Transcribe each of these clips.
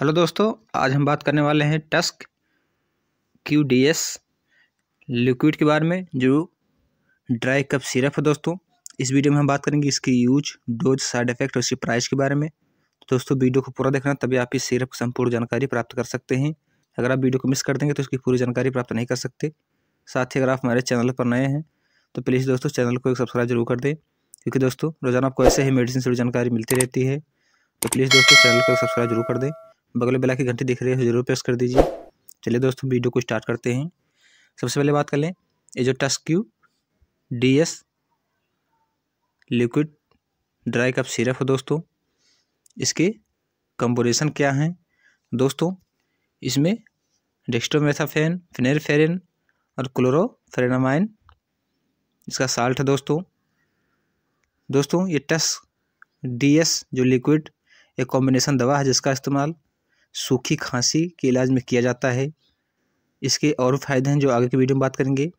hello दोस्तों आज हम बात करने वाले हैं Tusq Q D S liquid के बारे में जो ड्राई कप सिरप है दोस्तों इस वीडियो में हम बात करेंगे इसकी यूज डोज साइड इफेक्ट और इसकी प्राइस के बारे में तो दोस्तों वीडियो को पूरा देखना तभी आप इस सिरप की संपूर्ण जानकारी प्राप्त कर सकते हैं अगर आप वीडियो को मिस कर देंगे तो इसकी पूरी जानकारी प्राप्त नहीं कर सकते साथ ही अगर आप हमारे चैनल पर नए हैं तो प्लीज़ दोस्तों चैनल को एक सब्सक्राइब जरूर कर दें क्योंकि दोस्तों रोजाना आपको ऐसे ही मेडिसिन से जानकारी मिलती रहती है तो प्लीज़ दोस्तों चैनल को सब्सक्राइब जरूर कर दें बगल बेला की घंटी दिख रही है जरूर प्रेस कर दीजिए चलिए दोस्तों वीडियो को स्टार्ट करते हैं सबसे पहले बात कर लें ये जो Tusq Q D S liquid dry cough syrup है दोस्तों इसके कंपोजिशन क्या हैं दोस्तों इसमें डेक्स्ट्रोमेथाफेन फिनेरफेरिन और क्लोरोफेरेनामाइन इसका साल्ट है दोस्तों दोस्तों ये टस डीएस जो लिक्विड एक कॉम्बिनेशन दवा है जिसका इस्तेमाल सूखी खांसी के इलाज में किया जाता है इसके और फ़ायदे हैं जो आगे की वीडियो में बात करेंगे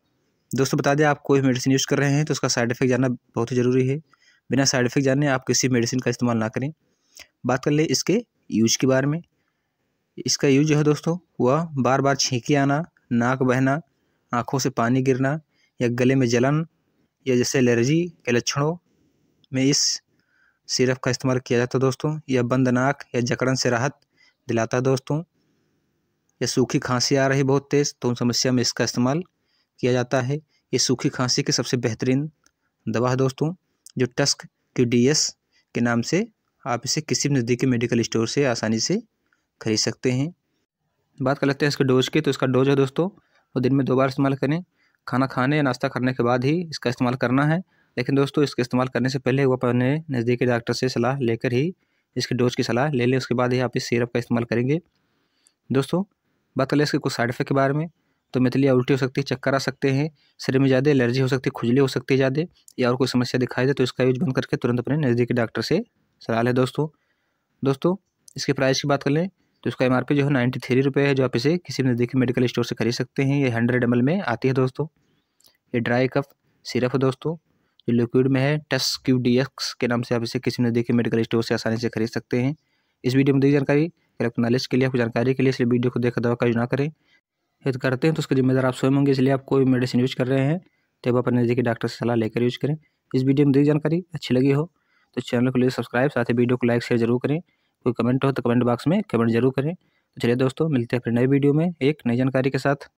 दोस्तों बता दें आप कोई मेडिसिन यूज़ कर रहे हैं तो उसका साइड इफ़ेक्ट जानना बहुत ही ज़रूरी है बिना साइड इफ़ेक्ट जाने आप किसी मेडिसिन का इस्तेमाल ना करें बात कर लें इसके यूज के बारे में इसका यूज जो है दोस्तों वह बार बार छींके आना नाक बहना आँखों से पानी गिरना या गले में जलन या जैसे एलर्जी के लक्षणों में इस सिरप का इस्तेमाल किया जाता है दोस्तों या बंद नाक या जकड़न से राहत दिलाता है दोस्तों या सूखी खांसी आ रही बहुत तेज़ तो उन समस्या में इसका इस्तेमाल किया जाता है ये सूखी खांसी की सबसे बेहतरीन दवा है दोस्तों जो टस्क क्यू डी एस के नाम से आप इसे किसी भी नज़दीकी मेडिकल स्टोर से आसानी से खरीद सकते हैं बात कर लेते हैं इसके डोज की तो इसका डोज है दोस्तों वो दिन में दो बार इस्तेमाल करें खाना खाने या नाश्ता करने के बाद ही इसका इस्तेमाल करना है लेकिन दोस्तों इसके इस्तेमाल करने से पहले वो अपने नज़दीकी डॉक्टर से सलाह लेकर ही इसके डोज की सलाह ले लें उसके बाद ही आप इस सिरप का इस्तेमाल करेंगे दोस्तों बात कर इसके कुछ साइड इफेक्ट के बारे में तो मितली उल्टी हो सकती है चक्कर आ सकते हैं शरीर में ज़्यादा एलर्जी हो सकती है खुजली हो सकती है ज़्यादा या और कोई समस्या दिखाई दे तो इसका यूज बंद करके तुरंत अपने नज़दीकी डॉक्टर से सलाह लें दोस्तों दोस्तों इसके प्राइस की बात कर लें तो इसका एम जो है नाइन्टी थ्री है जो आप इसे किसी भी नज़दीकी मेडिकल स्टोर से खरीद सकते हैं ये हंड्रेड एम में आती है दोस्तों ये ड्राई कफ सिरप है दोस्तों जो लिक्विड में है टस क्यू डी एक्स के नाम से आप इसे किसी नज़दीकी मेडिकल स्टोर से आसानी से खरीद सकते हैं इस वीडियो में दी जानकारी अगर आपको नॉलेज के लिए आपको जानकारी के लिए इसलिए वीडियो को देखकर दवा का यूज ना करें यदि करते हैं तो उसका जिम्मेदार आप स्वयं होंगे इसलिए आप कोई मेडिसिन यूज कर रहे हैं तो आप अपने नज़दीकी डॉक्टर से सलाह लेकर यूज करें इस वीडियो में दी जानकारी अच्छी लगी हो तो चैनल को लिए सब्सक्राइब साथ ही वीडियो को लाइक शेयर जरूर करें कोई कमेंट हो तो कमेंट बॉक्स में कमेंट जरूर करें तो चलिए दोस्तों मिलते हैं फिर नए वीडियो में एक नई जानकारी के साथ